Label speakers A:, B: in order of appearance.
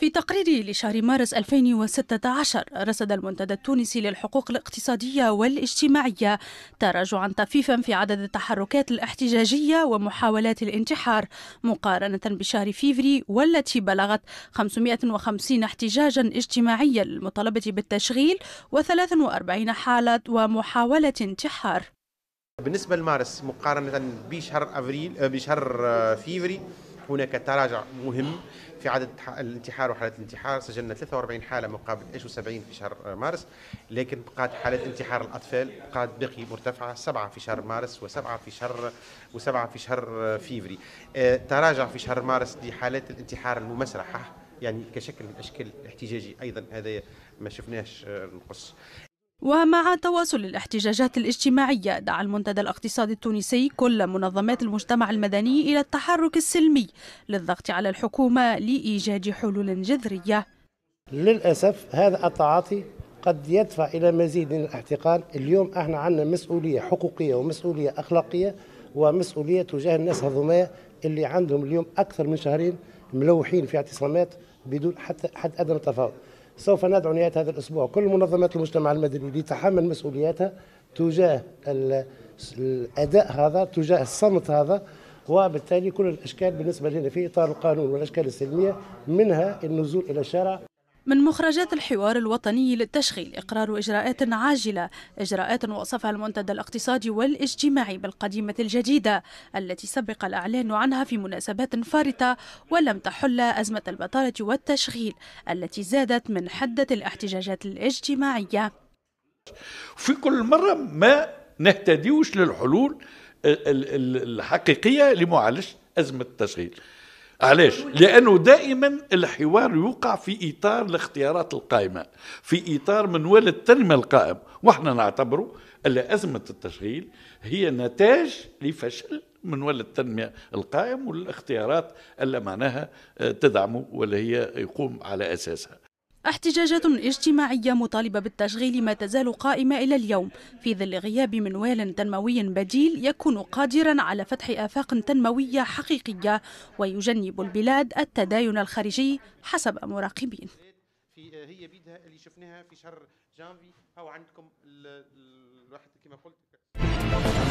A: في تقرير لشهر مارس 2016 رصد المنتدى التونسي للحقوق الاقتصادية والاجتماعية تراجعا طفيفا في عدد التحركات الاحتجاجية ومحاولات الانتحار مقارنة بشهر فيفري والتي بلغت 550 احتجاجا اجتماعيا للمطالبة بالتشغيل و43 حالة ومحاولة انتحار
B: بالنسبة لمارس مقارنة بشهر أفريل بشهر فيفري هناك تراجع مهم في عدد الانتحار وحالات الانتحار سجلنا 43 حاله مقابل 71 في شهر مارس لكن بقات حالات انتحار الاطفال بقات باقي مرتفعه سبعه في شهر مارس وسبعه في شهر وسبعه في شهر فيفري آه، تراجع في شهر مارس لحالات الانتحار الممسرحه يعني كشكل من اشكال الاحتجاجي ايضا هذا ما شفناش آه، نقص
A: ومع تواصل الاحتجاجات الاجتماعية دعا المنتدى الاقتصادي التونسي كل منظمات المجتمع المدني إلى التحرك السلمي للضغط على الحكومة لإيجاد حلول جذرية
C: للأسف هذا التعاطي قد يدفع إلى مزيد من الاحتقان اليوم احنا عندنا مسؤولية حقوقية ومسؤولية أخلاقية ومسؤولية تجاه الناس هذوما اللي عندهم اليوم أكثر من شهرين ملوحين في اعتصامات بدون حتى حد أدنى تفاوض سوف ندعو نهاية هذا الأسبوع كل منظمات المجتمع المدني لتحمل مسؤولياتها تجاه الأداء هذا تجاه الصمت هذا وبالتالي كل الأشكال بالنسبة لنا في إطار القانون والأشكال السلمية منها النزول إلى الشارع
A: من مخرجات الحوار الوطني للتشغيل إقرار إجراءات عاجلة إجراءات وصفها المنتدى الاقتصادي والاجتماعي بالقديمة الجديدة التي سبق الإعلان عنها في مناسبات فارطة ولم تحل أزمة البطالة والتشغيل التي زادت من حدة الاحتجاجات الاجتماعية
D: في كل مرة ما نهتديوش للحلول الحقيقية لمعالجة أزمة التشغيل علاش؟ لانه دائما الحوار يوقع في اطار الاختيارات القائمه، في اطار منوال التنميه القائم، واحنا نعتبره ان ازمه التشغيل هي نتاج لفشل منوال التنميه القائم والاختيارات اللي معناها آه، تدعمه واللي هي يقوم على اساسها.
A: احتجاجات اجتماعية مطالبة بالتشغيل ما تزال قائمة إلى اليوم في ظل غياب منوال تنموي بديل يكون قادرا على فتح آفاق تنموية حقيقية ويجنب البلاد التداين الخارجي حسب مراقبين
B: آه، هي بيدها اللي شفناها في شهر جانفي او عندكم الواحد كما قلت